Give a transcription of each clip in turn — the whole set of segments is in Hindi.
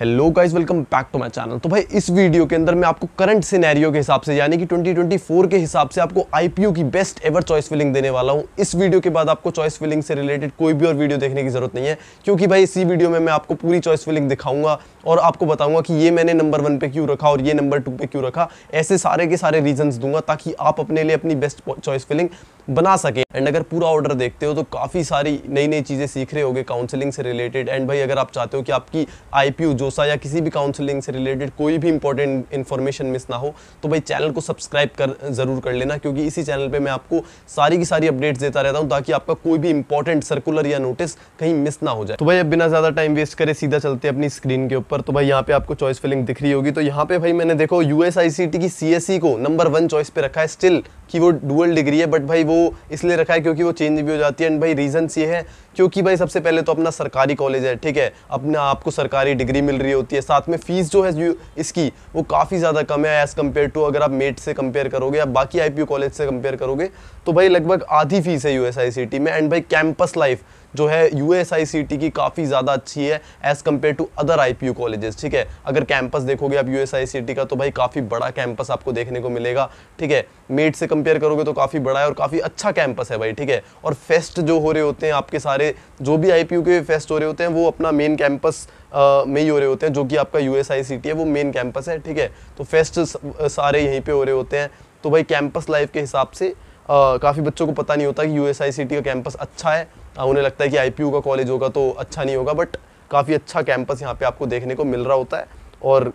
hello guys welcome back to my channel तो भाई इस वीडियो के अंदर मैं आपको करंट सिनेरियो के हिसाब से यानी कि 2024 के हिसाब से आपको आईपीओ की बेस्ट एवर चॉइस फिलिंग देने वाला हूं इस वीडियो के बाद आपको चॉइस फिलिंग से रिलेटेड कोई भी और वीडियो देखने की जरूरत नहीं है क्योंकि भाई इसी वीडियो में मैं आपको पूरी चॉइस फिलिंग दिखाऊंगा और आपको बताऊंगा कि ये मैंने नंबर वन पे क्यों रखा और ये नंबर टू पे क्यों रखा ऐसे सारे के सारे रीजन दूंगा ताकि आप अपने लिए अपनी बेस्ट चॉइस फिलिंग बना सके एंड अगर पूरा ऑर्डर देखते हो तो काफ़ी सारी नई नई चीज़ें सीख रहे होगे काउंसलिंग से रिलेटेड एंड भाई अगर आप चाहते हो कि आपकी आई पी जोसा या किसी भी काउंसलिंग से रिलेटेड कोई भी इंपॉर्टेंट इन्फॉर्मेशन मिस ना हो तो भाई चैनल को सब्सक्राइब कर ज़रूर कर लेना क्योंकि इसी चैनल पर मैं आपको सारी की सारी अपडेट्स देता रहता हूँ ताकि आपका कोई भी इंपॉर्टेंट सर्कुलर या नोटिस कहीं मिस ना हो जाए तो भाई अब बिना ज़्यादा टाइम वेस्ट करे सीधा चलते अपनी स्क्रीन के ऊपर तो भाई यहाँ पे आपको चॉइस फिलिंग दिख रही होगी तो यहाँ पे भाई मैंने देखो यू की सी e को नंबर वन चॉइस पे रखा है स्टिल कि वो डुअल डिग्री है बट भाई वो इसलिए रखा है क्योंकि वो चेंज भी हो जाती है एंड भाई रीजन्स ये है क्योंकि भाई सबसे पहले तो अपना सरकारी कॉलेज है ठीक है अपने आपको सरकारी डिग्री मिल रही होती है साथ में फ़ीस जो है इसकी वो काफ़ी ज़्यादा कम है एज़ कम्पेयर टू अगर आप मेट से कंपेयर करोगे या बाकी आई कॉलेज से कंपेयर करोगे तो भाई लगभग आधी फीस है यू में एंड भाई कैंपस लाइफ जो है यू की काफ़ी ज़्यादा अच्छी है as compare to other I P colleges ठीक है अगर कैंपस देखोगे आप यू का तो भाई काफ़ी बड़ा कैंपस आपको देखने को मिलेगा ठीक है मेट से कंपेयर करोगे तो काफ़ी बड़ा है और काफ़ी अच्छा कैंपस है भाई ठीक है और फेस्ट जो हो रहे होते हैं आपके सारे सारे जो भी आई के फेस्ट हो रहे होते हैं वो अपना मेन कैंपस में ही हो रहे होते हैं जो कि आपका यू है वो मेन कैंपस है ठीक है तो फेस्ट सारे यहीं पर हो रहे होते हैं तो भाई कैंपस लाइफ के हिसाब से काफ़ी बच्चों को पता नहीं होता कि यू का कैंपस अच्छा है उन्हें लगता है कि आई का कॉलेज होगा तो अच्छा नहीं होगा बट काफ़ी अच्छा कैंपस यहाँ पे आपको देखने को मिल रहा होता है और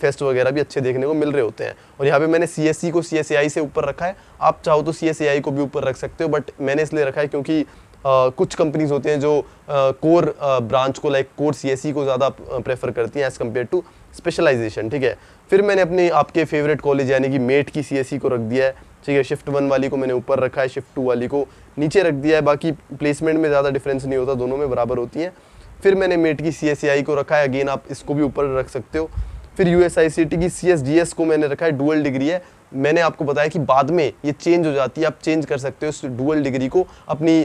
फेस्ट वगैरह भी अच्छे देखने को मिल रहे होते हैं और यहाँ पे मैंने सी e को सी से ऊपर रखा है आप चाहो तो सी को भी ऊपर रख सकते हो बट मैंने इसलिए रखा है क्योंकि कुछ कंपनीज होती हैं जो कोर ब्रांच को लाइक कोर सी को ज़्यादा प्रेफर करती हैं एज़ कम्पेयर टू स्पेशलाइजेशन ठीक है फिर मैंने अपने आपके फेवरेट कॉलेज यानी कि मेट की सी e को रख दिया है ठीक है शिफ्ट वन वाली को मैंने ऊपर रखा है शिफ्ट टू वाली को नीचे रख दिया है बाकी प्लेसमेंट में ज़्यादा डिफरेंस नहीं होता दोनों में बराबर होती हैं फिर मैंने मेट की सी e को रखा है अगेन आप इसको भी ऊपर रख सकते हो फिर यू की सी को मैंने रखा है डुअल डिग्री है मैंने आपको बताया कि बाद में ये चेंज हो जाती है आप चेंज कर सकते हो उस डुअल डिग्री को अपनी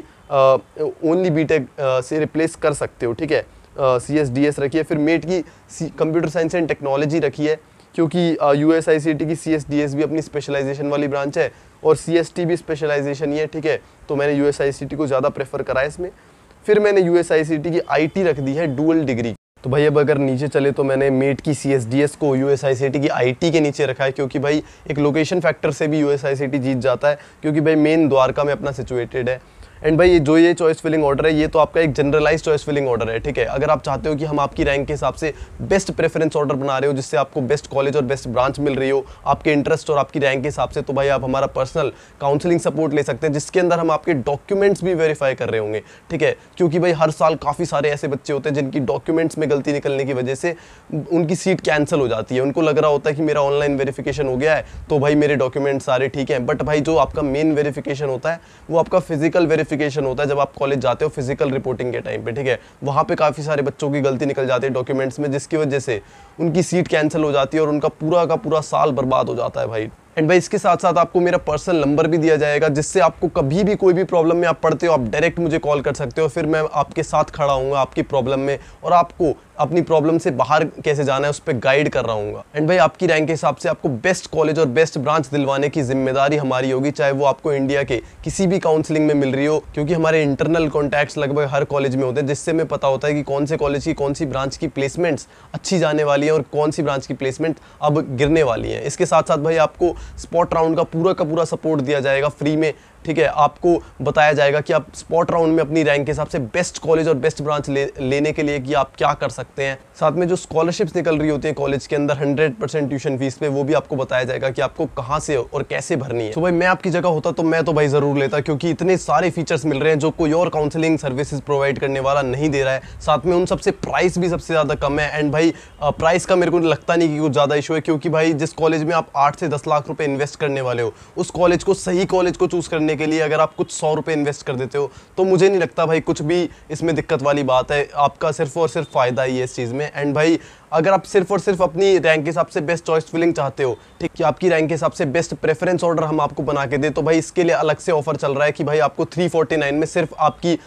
ओनली बी टेक से रिप्लेस कर सकते हो ठीक है सी एस डी एस रखी है फिर मेट की कंप्यूटर साइंस एंड टेक्नोलॉजी रखी है क्योंकि U S I C T की सी एस डी एस भी अपनी स्पेशलाइजेशन वाली ब्रांच है और सी एस टी भी स्पेशलाइजेशन ही है ठीक है तो मैंने U S I C T को ज़्यादा प्रेफर करा है इसमें फिर मैंने U S I C T की आई टी रख दी है डुअल डिग्री तो भाई अब अगर नीचे चले तो मैंने मेट की सी एस डी एस को U S I C T की आई टी के नीचे रखा है क्योंकि भाई एक लोकेशन फैक्टर से भी U S I C T जीत जाता है क्योंकि भाई मेन द्वारका में अपना सिचुएटेड है एंड भाई ये जो ये चॉइस फिलिंग ऑर्डर है ये तो आपका एक जनरलाइज चॉइस फिलिंग ऑर्डर है ठीक है अगर आप चाहते हो कि हम आपकी रैंक के हिसाब से बेस्ट प्रेफरेंस ऑर्डर बना रहे हो जिससे आपको बेस्ट कॉलेज और बेस्ट ब्रांच मिल रही हो आपके इंटरेस्ट और आपकी रैंक के हिसाब से तो भाई आप हमारा पर्सनल काउंसलिंग सपोर्ट ले सकते हैं जिसके अंदर हम आपके डॉक्यूमेंट्स भी वेरीफाई कर रहे होंगे ठीक है क्योंकि भाई हर साल काफ़ी सारे ऐसे बच्चे होते हैं जिनकी डॉक्यूमेंट्स में गलती निकलने की वजह से उनकी सीट कैंसिल हो जाती है उनको लग रहा होता है कि मेरा ऑनलाइन वेरीफिकेशन हो गया है तो भाई मेरे डॉक्यूमेंट्स सारे ठीक हैं बट भाई जो आपका मेन वेरीफिकेशन होता है वो आपका फिजिकल वेरीफिक वेरिफिकेशन होता है जब आप कॉलेज जाते हो फिजिकल रिपोर्टिंग के टाइम पे ठीक है वहाँ पे काफ़ी सारे बच्चों की गलती निकल जाती है डॉक्यूमेंट्स में जिसकी वजह से उनकी सीट कैंसिल हो जाती है और उनका पूरा का पूरा साल बर्बाद हो जाता है भाई एंड भाई इसके साथ साथ आपको मेरा पर्सनल नंबर भी दिया जाएगा जिससे आपको कभी भी कोई भी प्रॉब्लम में आप पढ़ते हो आप डायरेक्ट मुझे कॉल कर सकते हो फिर मैं आपके साथ खड़ा हूँ आपकी प्रॉब्लम में और आपको अपनी प्रॉब्लम से बाहर कैसे जाना है उस पर गाइड कर रहा हूँ एंड भाई आपकी रैंक के हिसाब से आपको बेस्ट कॉलेज और बेस्ट ब्रांच दिलवाने की जिम्मेदारी हमारी होगी चाहे वो आपको इंडिया के किसी भी काउंसलिंग में मिल रही हो क्योंकि हमारे इंटरनल कॉन्टैक्ट्स लगभग हर कॉलेज में होते हैं जिससे हमें पता होता है कि कौन से कॉलेज की कौन सी ब्रांच की प्लेसमेंट्स अच्छी जाने वाली है और कौन सी ब्रांच की प्लेसमेंट अब गिरने वाली है इसके साथ साथ भाई आपको स्पॉट राउंड का पूरा का पूरा सपोर्ट दिया जाएगा फ्री में ठीक है आपको बताया जाएगा कि आप स्पॉट राउंड में अपनी रैंक के हिसाब से बेस्ट कॉलेज और बेस्ट ब्रांच ले, लेने के लिए कि आप क्या कर सकते हैं साथ में जो स्कॉलरशिप्स निकल रही होती है कॉलेज के अंदर हंड्रेड परसेंट ट्यूशन फीस पे वो भी आपको बताया जाएगा कि आपको कहाँ से और कैसे भरनी है तो भाई मैं आपकी जगह होता तो मैं तो भाई ज़रूर लेता क्योंकि इतने सारे फीचर्स मिल रहे हैं जो कोई और काउंसिलिंग सर्विसेज प्रोवाइड करने वाला नहीं दे रहा है साथ में उन सबसे प्राइस भी सबसे ज़्यादा कम है एंड भाई प्राइस का मेरे को लगता नहीं कि कुछ ज़्यादा इशू है क्योंकि भाई जिस कॉलेज में आप आठ से दस लाख रुपये इन्वेस्ट करने वाले हो उस कॉलेज को सही कॉलेज को चूज़ करने करने के लिए अगर आप कुछ सौ रुपये इन्वेस्ट कर देते हो तो मुझे नहीं लगता भाई कुछ भी इसमें दिक्कत वाली बात है आपका सिर्फ और सिर्फ फ़ायदा ही है इस चीज़ में एंड भाई अगर आप सिर्फ और सिर्फ अपनी रैंक के हिसाब से बेस्ट चॉइस फिलिंग चाहते हो ठीक है आपकी रैंक के हिसाब से बेस्ट प्रेफरेंस ऑर्डर हम आपको बना के दे तो भाई इसके लिए अलग से ऑफर चल रहा है कि भाई आपको 349 में सिर्फ आपकी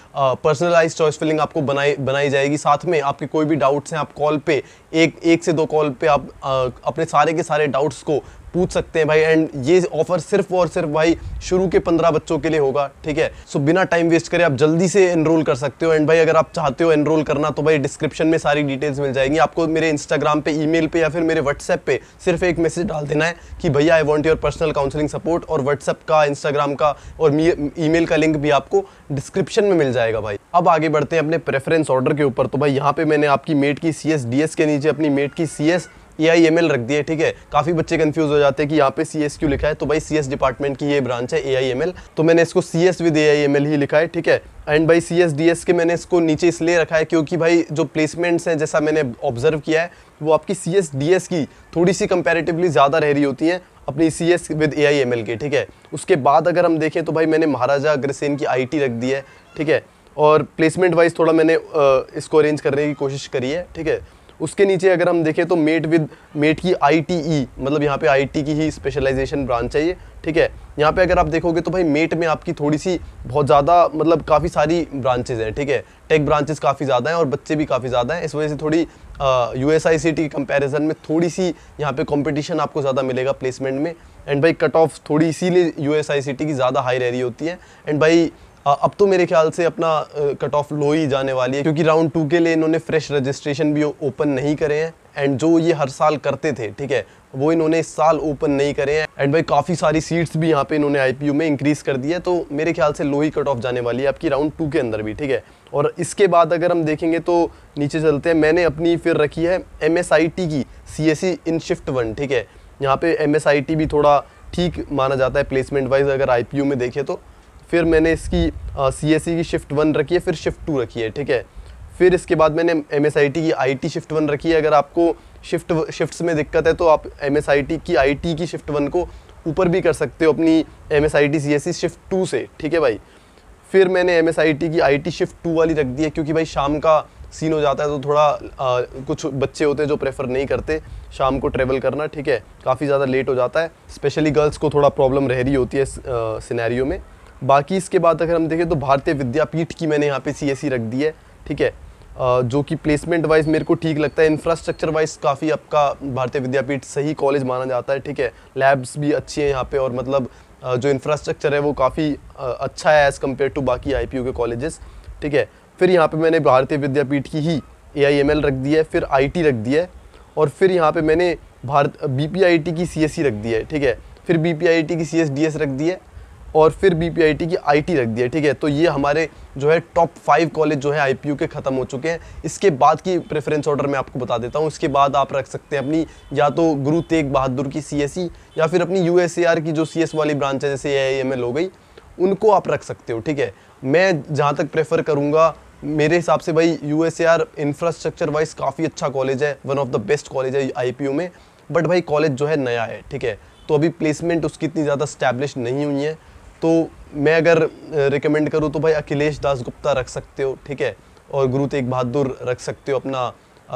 पर्सनलाइज चॉइस फिलिंग आपको बनाई बनाई जाएगी साथ में आपके कोई भी डाउट्स हैं आप कॉल पे एक एक से दो कॉल पे आप आ, अपने सारे के सारे डाउट्स को पूछ सकते हैं भाई एंड ये ऑफर सिर्फ और सिर्फ भाई शुरू के पंद्रह बच्चों के लिए होगा ठीक है सो बिना टाइम वेस्ट करे आप जल्दी से एनरोल कर सकते हो एंड भाई अगर आप चाहते हो एनरोल करना तो भाई डिस्क्रिप्शन में सारी डिटेल्स मिल जाएंगी आपको मेरे इंस्टाग्राम पे ईमेल पे या फिर मेरे व्हाट्सएप पे सिर्फ एक मैसेज डाल देना है कि भैया I want your personal counselling support और व्हाट्सएप का इंस्टाग्राम का और ई का लिंक भी आपको डिस्क्रिप्शन में मिल जाएगा भाई अब आगे बढ़ते हैं अपने प्रेफरेंस ऑर्डर के ऊपर तो भाई यहाँ पे मैंने आपकी मेट की सी एस के नीचे अपनी मेट की C S E A M M L दिए ठीक है काफ़ी बच्चे कन्फ्यूज हो जाते हैं कि यहाँ पे सी एस लिखा है तो भाई सी एस डिपार्टमेंट की ये ब्रांच है ए आई एम एल तो मैंने इसको C S with A I M L ही लिखा है ठीक है एंड भाई सी एस डी एस के मैंने इसको नीचे इसलिए रखा है क्योंकि भाई जो प्लेसमेंट्स हैं जैसा मैंने ऑब्जर्व किया है वो आपकी सी एस डी एस की थोड़ी सी कंपेरेटिवली ज़्यादा रह रही होती हैं अपनी C S with A I M L के ठीक है उसके बाद अगर हम देखें तो भाई मैंने महाराजा अग्रसेन की आई टी रख दी है ठीक है और प्लेसमेंट वाइज थोड़ा मैंने इसको अरेंज करने की कोशिश करी है ठीक है उसके नीचे अगर हम देखें तो मेट विद मेट की आई e, मतलब यहाँ पे आई की ही स्पेशलाइजेशन ब्रांच है ये ठीक है यहाँ पे अगर आप देखोगे तो भाई मेट में आपकी थोड़ी सी बहुत ज़्यादा मतलब काफ़ी सारी ब्रांचेज हैं ठीक है टेक ब्रांचेज काफ़ी ज़्यादा हैं और बच्चे भी काफ़ी ज़्यादा हैं इस वजह से थोड़ी U S I C T comparison में थोड़ी सी यहाँ पे कॉम्पिटिशन आपको ज़्यादा मिलेगा प्लेसमेंट में एंड भाई कट ऑफ थोड़ी इसीलिए U S I C T की ज़्यादा हाई रह रही होती है एंड भाई अब तो मेरे ख्याल से अपना कट ऑफ लो ही जाने वाली है क्योंकि राउंड टू के लिए इन्होंने फ्रेश रजिस्ट्रेशन भी ओपन नहीं करे हैं एंड जो ये हर साल करते थे ठीक है वो इन्होंने इस साल ओपन नहीं करे हैं एंड भाई काफ़ी सारी सीट्स भी यहाँ पे इन्होंने आईपीयू में इंक्रीज़ कर दी है तो मेरे ख्याल से लो ही कट ऑफ जाने वाली है आपकी राउंड टू के अंदर भी ठीक है और इसके बाद अगर हम देखेंगे तो नीचे चलते हैं मैंने अपनी फिर रखी है एम की C S in shift one ठीक है यहाँ पे एम भी थोड़ा ठीक माना जाता है प्लेसमेंट वाइज अगर आई में देखें तो फिर मैंने इसकी सी एस e की शिफ्ट वन रखी है फिर शिफ्ट टू रखी है ठीक है फिर इसके बाद मैंने एम एस आई टी की आई टी शिफ्ट वन रखी है अगर आपको शिफ्ट शिफ्ट में दिक्कत है तो आप एम एस आई टी की आई टी की शिफ्ट वन को ऊपर भी कर सकते हो अपनी M S I T C S shift two से ठीक है भाई फिर मैंने एम एस आई टी की आई टी शिफ्ट टू वाली रख दी है क्योंकि भाई शाम का सीन हो जाता है तो थोड़ा आ, कुछ बच्चे होते हैं जो प्रेफर नहीं करते शाम को ट्रेवल करना ठीक है काफ़ी ज़्यादा लेट हो जाता है स्पेशली गर्ल्स को थोड़ा प्रॉब्लम रह रही होती है सिनेरियो में बाकी इसके बाद अगर हम देखें तो भारतीय विद्यापीठ की मैंने यहाँ पे सी e रख दी है ठीक है जो कि प्लेसमेंट वाइज मेरे को ठीक लगता है इंफ्रास्ट्रक्चर वाइज काफ़ी आपका भारतीय विद्यापीठ सही कॉलेज माना जाता है ठीक है लैब्स भी अच्छी हैं यहाँ पे और मतलब जो इंफ्रास्ट्रक्चर है वो काफ़ी अच्छा है एज़ कम्पेयर टू बाकी आई के कॉलेजेस ठीक है फिर यहाँ पे मैंने भारतीय विद्यापीठ की ही ए रख दी है फिर आई रख दी है और फिर यहाँ पर मैंने भारत बी की सी e रख दी है ठीक है फिर बी की सी रख दी है और फिर बी की आई रख दिया ठीक है तो ये हमारे जो है टॉप फाइव कॉलेज जो है आई के ख़त्म हो चुके हैं इसके बाद की प्रेफरेंस ऑर्डर मैं आपको बता देता हूँ इसके बाद आप रख सकते हैं अपनी या तो गुरु तेग बहादुर की सी e या फिर अपनी यू की जो सी वाली ब्रांच है जैसे ए आई हो गई उनको आप रख सकते हो ठीक है मैं जहाँ तक प्रेफर करूँगा मेरे हिसाब से भाई यू एस इंफ्रास्ट्रक्चर वाइज काफ़ी अच्छा कॉलेज है one of the best college है आई में बट भाई कॉलेज जो है नया है ठीक है तो अभी प्लेसमेंट उसकी इतनी ज़्यादा स्टैब्लिश नहीं हुई है तो मैं अगर रिकमेंड करूँ तो भाई अखिलेश दास गुप्ता रख सकते हो ठीक है और गुरु तेग बहादुर रख सकते हो अपना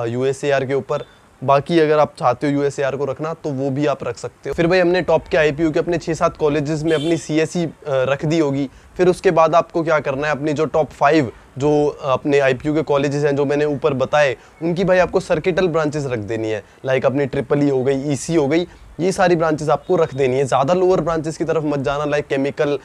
यू के ऊपर बाकी अगर आप चाहते हो यू को रखना तो वो भी आप रख सकते हो फिर भाई हमने टॉप के आई के अपने छः सात कॉलेजेस में अपनी सी e, रख दी होगी फिर उसके बाद आपको क्या करना है अपनी जो टॉप फाइव जो अपने आई के कॉलेजेस हैं जो मैंने ऊपर बताए उनकी भाई आपको सर्किटल ब्रांचेस रख देनी है लाइक अपनी ट्रिपल ई e हो गई ई e हो गई ये सारी ब्रांचेस आपको रख देनी है ज़्यादा लोअर ब्रांचेस की तरफ मत जाना लाइक केमिकल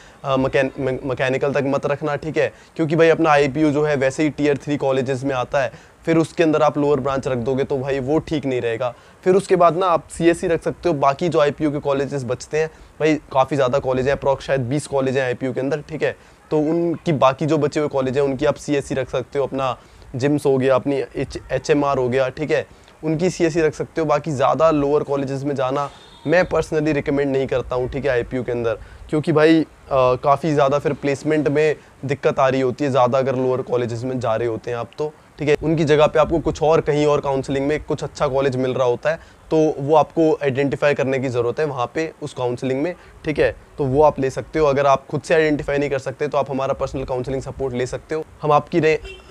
मकैनिकल तक मत रखना ठीक है क्योंकि भाई अपना आई जो है वैसे ही टीयर थ्री कॉलेजेस में आता है फिर उसके अंदर आप लोअर ब्रांच रख दोगे तो भाई वो ठीक नहीं रहेगा फिर उसके बाद ना आप सी एस e रख सकते हो बाकी जो आई के कॉलेजेस बचते हैं भाई काफ़ी ज़्यादा कॉलेज हैं अप्रॉक्स शायद बीस कॉलेज हैं आई के अंदर ठीक है तो उनकी बाकी जो बचे हुए कॉलेज हैं उनकी आप सी e रख सकते हो अपना जिम्स हो गया अपनी एच एम हो गया ठीक है उनकी सी e रख सकते हो बाकी ज़्यादा लोअर कॉलेजेस में जाना मैं पर्सनली रिकमेंड नहीं करता हूँ ठीक है आई के अंदर क्योंकि भाई काफ़ी ज़्यादा फिर प्लेसमेंट में दिक्कत आ रही होती है ज़्यादा अगर लोअर कॉलेज़ में जा रहे होते हैं आप तो ठीक है उनकी जगह पे आपको कुछ और कहीं और काउंसलिंग में कुछ अच्छा कॉलेज मिल रहा होता है तो वो आपको आइडेंटिफाई करने की ज़रूरत है वहाँ पे उस काउंसलिंग में ठीक है तो वो आप ले सकते हो अगर आप खुद से आइडेंटिफाई नहीं कर सकते तो आप हमारा पर्सनल काउंसलिंग सपोर्ट ले सकते हो हम आपकी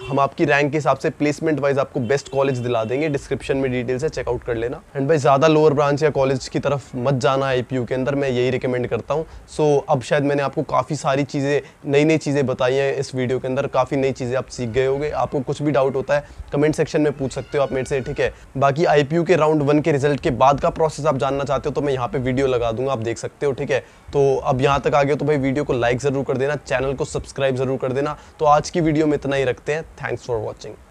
हम आपकी रैंक के हिसाब से प्लेसमेंट वाइज आपको बेस्ट कॉलेज दिला देंगे डिस्क्रिप्शन में डिटेल से चेकआउट कर लेना एंड भाई ज़्यादा लोअर ब्रांच या कॉलेज की तरफ मत जाना आई के अंदर मैं यही रिकमेंड करता हूँ सो so, अब शायद मैंने आपको काफ़ी सारी चीज़ें नई नई चीज़ें बताई हैं इस वीडियो के अंदर काफ़ी नई चीज़ें आप सीख गए गए आपको कुछ भी डाउट होता है कमेंट सेक्शन में पूछ सकते हो आप मेरे से ठीक है बाकी आई के राउंड वन के रिजल्ट के बाद का प्रोसेस आप जानना चाहते हो तो मैं यहाँ पर वीडियो लगा दूंगा आप देख सकते हो ठीक है तो अब यहाँ तक आ गए तो भाई वीडियो को लाइक ज़रूर कर देना चैनल को सब्सक्राइब ज़रूर कर देना तो आज की वीडियो वीडियो में इतना ही रखते हैं थैंक्स फॉर वॉचिंग